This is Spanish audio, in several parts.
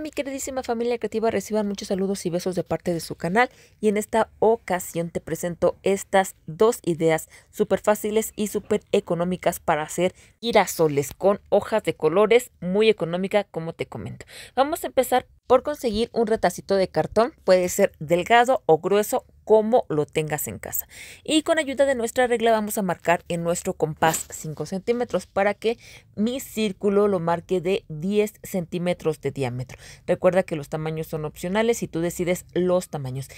mi queridísima familia creativa, reciban muchos saludos y besos de parte de su canal y en esta ocasión te presento estas dos ideas súper fáciles y súper económicas para hacer girasoles con hojas de colores muy económica como te comento. Vamos a empezar por conseguir un retacito de cartón, puede ser delgado o grueso como lo tengas en casa. Y con ayuda de nuestra regla vamos a marcar en nuestro compás 5 centímetros para que mi círculo lo marque de 10 centímetros de diámetro. Recuerda que los tamaños son opcionales y tú decides los tamaños.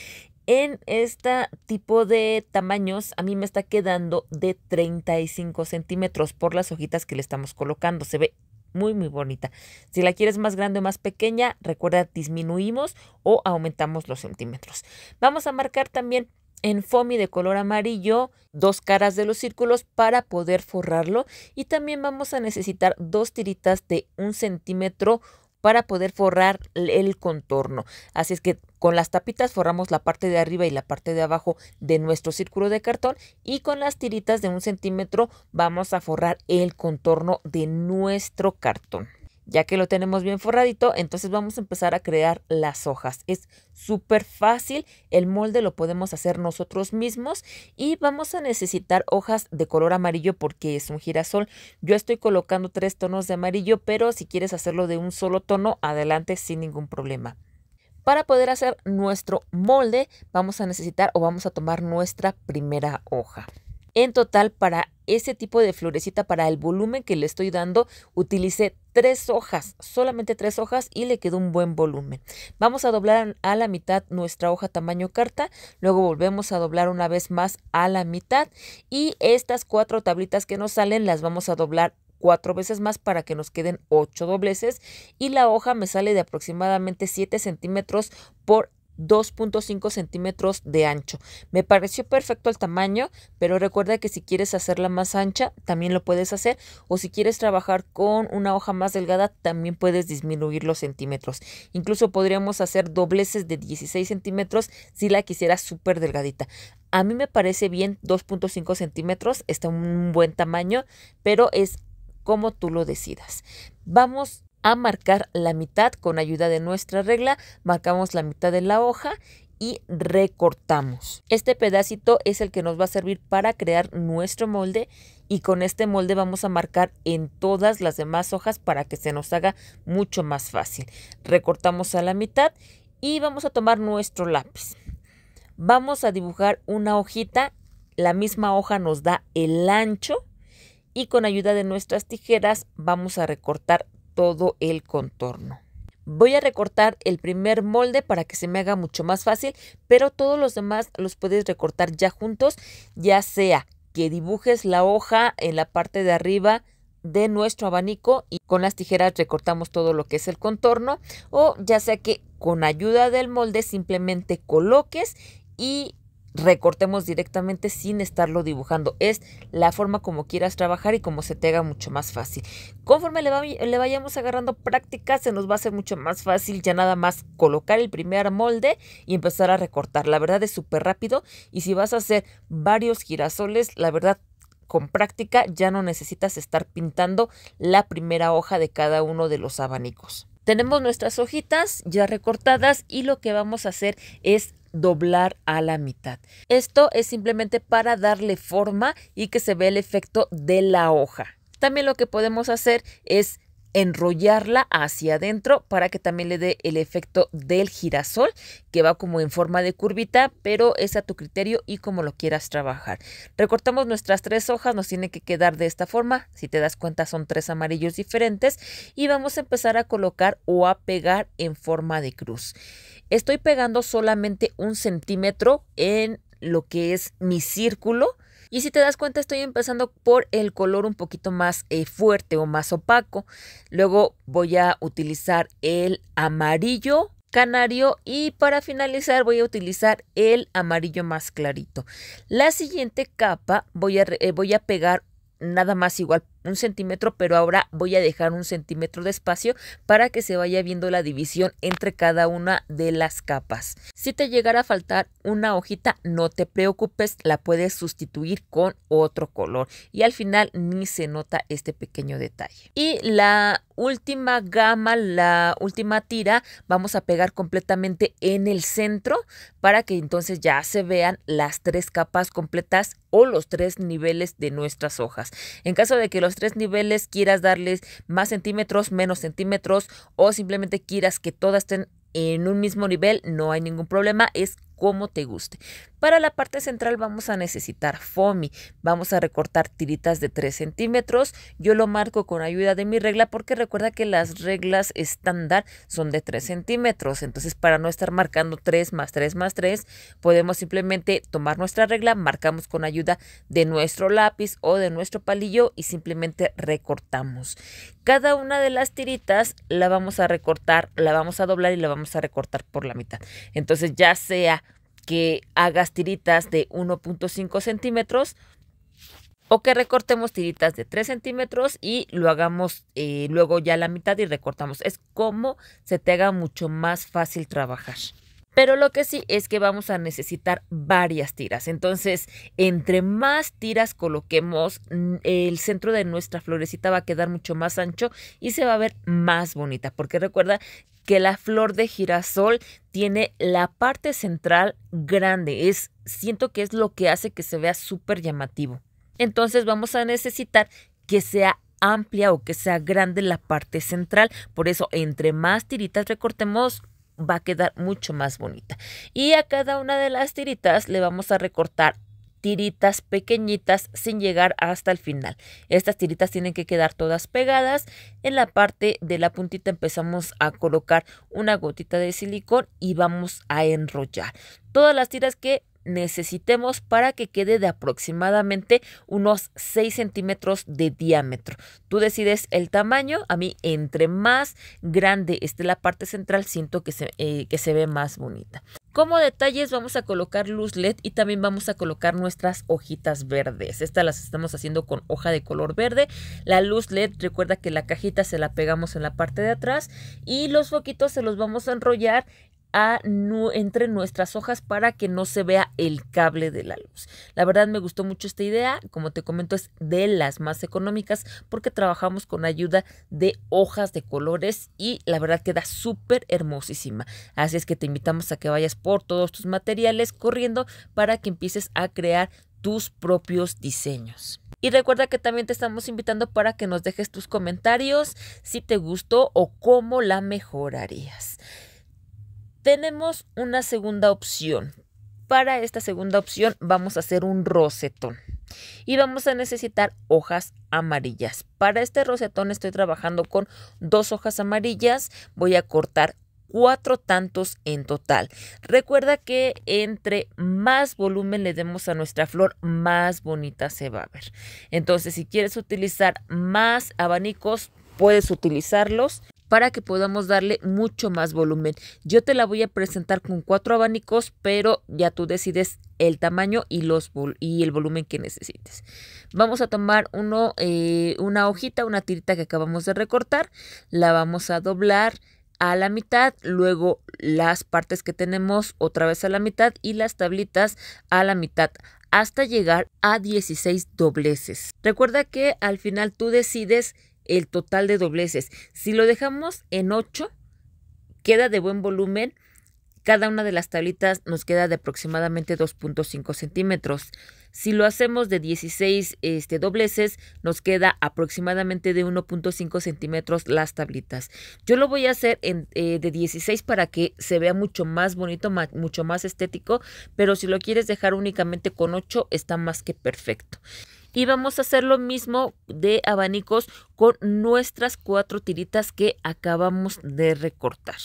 En este tipo de tamaños a mí me está quedando de 35 centímetros por las hojitas que le estamos colocando. Se ve muy muy bonita. Si la quieres más grande o más pequeña, recuerda disminuimos o aumentamos los centímetros. Vamos a marcar también en foamy de color amarillo dos caras de los círculos para poder forrarlo y también vamos a necesitar dos tiritas de un centímetro para poder forrar el contorno. Así es que con las tapitas forramos la parte de arriba y la parte de abajo de nuestro círculo de cartón y con las tiritas de un centímetro vamos a forrar el contorno de nuestro cartón. Ya que lo tenemos bien forradito, entonces vamos a empezar a crear las hojas. Es súper fácil, el molde lo podemos hacer nosotros mismos y vamos a necesitar hojas de color amarillo porque es un girasol. Yo estoy colocando tres tonos de amarillo, pero si quieres hacerlo de un solo tono, adelante sin ningún problema. Para poder hacer nuestro molde, vamos a necesitar o vamos a tomar nuestra primera hoja. En total, para ese tipo de florecita, para el volumen que le estoy dando, utilicé tres hojas, solamente tres hojas y le quedó un buen volumen. Vamos a doblar a la mitad nuestra hoja tamaño carta, luego volvemos a doblar una vez más a la mitad y estas cuatro tablitas que nos salen las vamos a doblar cuatro veces más para que nos queden ocho dobleces y la hoja me sale de aproximadamente 7 centímetros por 2.5 centímetros de ancho. Me pareció perfecto el tamaño, pero recuerda que si quieres hacerla más ancha, también lo puedes hacer. O si quieres trabajar con una hoja más delgada, también puedes disminuir los centímetros. Incluso podríamos hacer dobleces de 16 centímetros si la quisieras súper delgadita. A mí me parece bien 2.5 centímetros, está un buen tamaño, pero es como tú lo decidas. Vamos a marcar la mitad con ayuda de nuestra regla. Marcamos la mitad de la hoja y recortamos. Este pedacito es el que nos va a servir para crear nuestro molde y con este molde vamos a marcar en todas las demás hojas para que se nos haga mucho más fácil. Recortamos a la mitad y vamos a tomar nuestro lápiz. Vamos a dibujar una hojita, la misma hoja nos da el ancho y con ayuda de nuestras tijeras vamos a recortar todo el contorno. Voy a recortar el primer molde para que se me haga mucho más fácil, pero todos los demás los puedes recortar ya juntos, ya sea que dibujes la hoja en la parte de arriba de nuestro abanico y con las tijeras recortamos todo lo que es el contorno o ya sea que con ayuda del molde simplemente coloques y recortemos directamente sin estarlo dibujando. Es la forma como quieras trabajar y como se te haga mucho más fácil. Conforme le, vayamos agarrando práctica, se nos va a hacer mucho más fácil ya nada más colocar el primer molde y empezar a recortar. La verdad es súper rápido y si vas a hacer varios girasoles, la verdad con práctica ya no necesitas estar pintando la primera hoja de cada uno de los abanicos. Tenemos nuestras hojitas ya recortadas y lo que vamos a hacer es doblar a la mitad. Esto es simplemente para darle forma y que se vea el efecto de la hoja. También lo que podemos hacer es enrollarla hacia adentro para que también le dé el efecto del girasol que va como en forma de curvita pero es a tu criterio y como lo quieras trabajar recortamos nuestras tres hojas nos tiene que quedar de esta forma si te das cuenta son tres amarillos diferentes y vamos a empezar a colocar o a pegar en forma de cruz estoy pegando solamente un centímetro en lo que es mi círculo y si te das cuenta, estoy empezando por el color un poquito más eh, fuerte o más opaco. Luego voy a utilizar el amarillo canario y para finalizar voy a utilizar el amarillo más clarito. La siguiente capa voy a, eh, voy a pegar nada más igual un centímetro, pero ahora voy a dejar un centímetro de espacio para que se vaya viendo la división entre cada una de las capas. Si te llegara a faltar una hojita, no te preocupes, la puedes sustituir con otro color y al final ni se nota este pequeño detalle. Y la última gama, la última tira, vamos a pegar completamente en el centro para que entonces ya se vean las tres capas completas o los tres niveles de nuestras hojas. En caso de que los tres niveles quieras darles más centímetros, menos centímetros o simplemente quieras que todas estén en un mismo nivel, no hay ningún problema, es como te guste. Para la parte central vamos a necesitar foamy vamos a recortar tiritas de 3 centímetros, yo lo marco con ayuda de mi regla porque recuerda que las reglas estándar son de 3 centímetros, entonces para no estar marcando 3 más 3 más 3, podemos simplemente tomar nuestra regla, marcamos con ayuda de nuestro lápiz o de nuestro palillo y simplemente recortamos. Cada una de las tiritas la vamos a recortar, la vamos a doblar y la vamos a recortar por la mitad. Entonces ya sea que hagas tiritas de 1.5 centímetros o que recortemos tiritas de 3 centímetros y lo hagamos eh, luego ya la mitad y recortamos. Es como se te haga mucho más fácil trabajar. Pero lo que sí es que vamos a necesitar varias tiras. Entonces, entre más tiras coloquemos, el centro de nuestra florecita va a quedar mucho más ancho y se va a ver más bonita. Porque recuerda que la flor de girasol tiene la parte central grande. Es, siento que es lo que hace que se vea súper llamativo. Entonces vamos a necesitar que sea amplia o que sea grande la parte central. Por eso, entre más tiritas recortemos, va a quedar mucho más bonita. Y a cada una de las tiritas le vamos a recortar tiritas pequeñitas sin llegar hasta el final. Estas tiritas tienen que quedar todas pegadas. En la parte de la puntita empezamos a colocar una gotita de silicón y vamos a enrollar. Todas las tiras que necesitemos para que quede de aproximadamente unos 6 centímetros de diámetro. Tú decides el tamaño. A mí, entre más grande esté la parte central, siento que se, eh, que se ve más bonita. Como detalles vamos a colocar luz LED y también vamos a colocar nuestras hojitas verdes. Estas las estamos haciendo con hoja de color verde. La luz LED, recuerda que la cajita se la pegamos en la parte de atrás y los foquitos se los vamos a enrollar entre nuestras hojas para que no se vea el cable de la luz. La verdad me gustó mucho esta idea, como te comento es de las más económicas porque trabajamos con ayuda de hojas de colores y la verdad queda súper hermosísima. Así es que te invitamos a que vayas por todos tus materiales corriendo para que empieces a crear tus propios diseños. Y recuerda que también te estamos invitando para que nos dejes tus comentarios si te gustó o cómo la mejorarías. Tenemos una segunda opción. Para esta segunda opción vamos a hacer un rosetón y vamos a necesitar hojas amarillas. Para este rosetón estoy trabajando con dos hojas amarillas. Voy a cortar cuatro tantos en total. Recuerda que entre más volumen le demos a nuestra flor, más bonita se va a ver. Entonces, si quieres utilizar más abanicos, puedes utilizarlos para que podamos darle mucho más volumen. Yo te la voy a presentar con cuatro abanicos, pero ya tú decides el tamaño y, los y el volumen que necesites. Vamos a tomar uno, eh, una hojita, una tirita que acabamos de recortar, la vamos a doblar a la mitad, luego las partes que tenemos otra vez a la mitad y las tablitas a la mitad hasta llegar a 16 dobleces. Recuerda que al final tú decides el total de dobleces. Si lo dejamos en 8, queda de buen volumen. Cada una de las tablitas nos queda de aproximadamente 2.5 centímetros. Si lo hacemos de 16 este, dobleces, nos queda aproximadamente de 1.5 centímetros las tablitas. Yo lo voy a hacer eh, de 16 para que se vea mucho más bonito, mucho más estético, pero si lo quieres dejar únicamente con 8, está más que perfecto y vamos a hacer lo mismo de abanicos con nuestras cuatro tiritas que acabamos de recortar.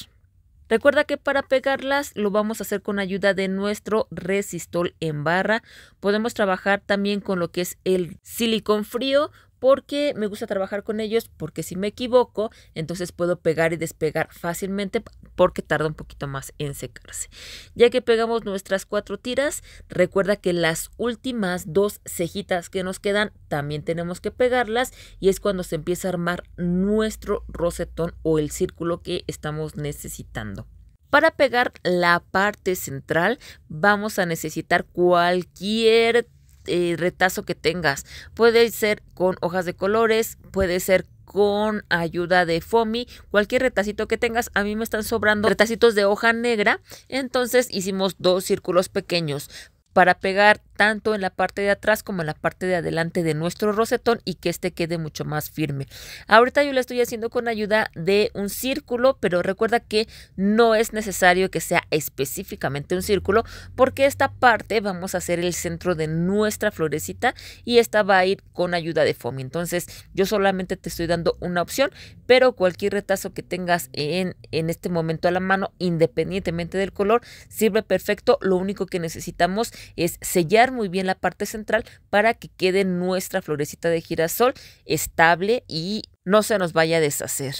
Recuerda que para pegarlas lo vamos a hacer con ayuda de nuestro resistol en barra. Podemos trabajar también con lo que es el silicón frío porque me gusta trabajar con ellos, porque si me equivoco, entonces puedo pegar y despegar fácilmente porque tarda un poquito más en secarse. Ya que pegamos nuestras cuatro tiras, recuerda que las últimas dos cejitas que nos quedan también tenemos que pegarlas y es cuando se empieza a armar nuestro rosetón o el círculo que estamos necesitando. Para pegar la parte central vamos a necesitar cualquier eh, retazo que tengas. Puede ser con hojas de colores, puede ser con ayuda de FOMI, cualquier retacito que tengas, a mí me están sobrando retacitos de hoja negra, entonces hicimos dos círculos pequeños para pegar tanto en la parte de atrás como en la parte de adelante de nuestro rosetón y que este quede mucho más firme. Ahorita yo lo estoy haciendo con ayuda de un círculo, pero recuerda que no es necesario que sea específicamente un círculo porque esta parte vamos a hacer el centro de nuestra florecita y esta va a ir con ayuda de foamy. Entonces yo solamente te estoy dando una opción, pero cualquier retazo que tengas en, en este momento a la mano, independientemente del color, sirve perfecto. Lo único que necesitamos es sellar muy bien la parte central para que quede nuestra florecita de girasol estable y no se nos vaya a deshacer.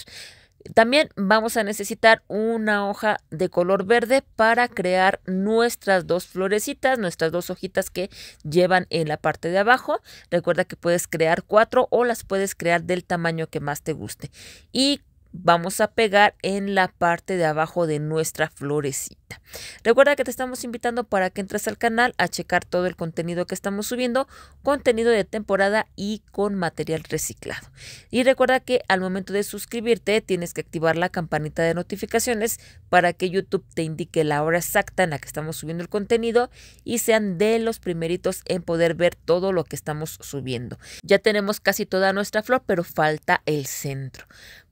También vamos a necesitar una hoja de color verde para crear nuestras dos florecitas, nuestras dos hojitas que llevan en la parte de abajo. Recuerda que puedes crear cuatro o las puedes crear del tamaño que más te guste. Y vamos a pegar en la parte de abajo de nuestra florecita. Recuerda que te estamos invitando para que entres al canal a checar todo el contenido que estamos subiendo, contenido de temporada y con material reciclado. Y recuerda que al momento de suscribirte tienes que activar la campanita de notificaciones para que YouTube te indique la hora exacta en la que estamos subiendo el contenido y sean de los primeritos en poder ver todo lo que estamos subiendo. Ya tenemos casi toda nuestra flor, pero falta el centro.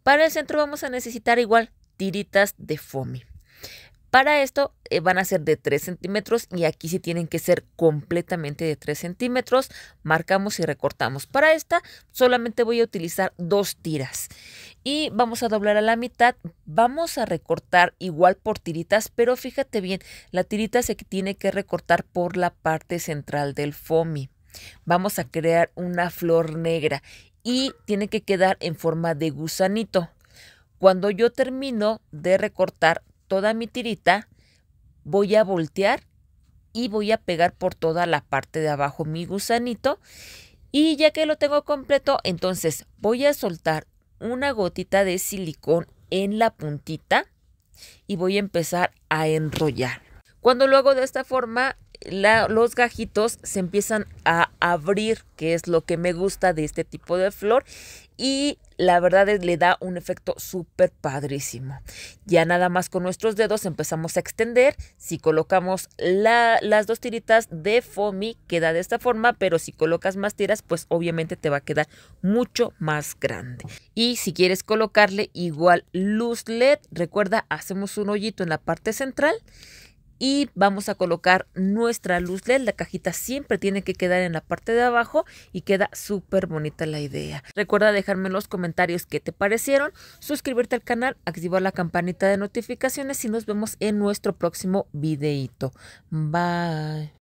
Para el centro vamos a necesitar igual tiritas de foamy. Para esto eh, van a ser de 3 centímetros y aquí sí tienen que ser completamente de 3 centímetros. Marcamos y recortamos. Para esta solamente voy a utilizar dos tiras y vamos a doblar a la mitad. Vamos a recortar igual por tiritas, pero fíjate bien, la tirita se tiene que recortar por la parte central del foamy. Vamos a crear una flor negra y tiene que quedar en forma de gusanito. Cuando yo termino de recortar toda mi tirita, voy a voltear y voy a pegar por toda la parte de abajo mi gusanito. Y ya que lo tengo completo, entonces voy a soltar una gotita de silicón en la puntita y voy a empezar a enrollar. Cuando lo hago de esta forma, los gajitos se empiezan a abrir, que es lo que me gusta de este tipo de flor. Y la verdad es le da un efecto súper padrísimo. Ya nada más con nuestros dedos empezamos a extender. Si colocamos las dos tiritas de foamy queda de esta forma, pero si colocas más tiras pues obviamente te va a quedar mucho más grande. Y si quieres colocarle igual luz LED, recuerda hacemos un hoyito en la parte central y vamos a colocar nuestra luz LED. La cajita siempre tiene que quedar en la parte de abajo y queda súper bonita la idea. Recuerda dejarme en los comentarios qué te parecieron, suscribirte al canal, activar la campanita de notificaciones y nos vemos en nuestro próximo videito. Bye.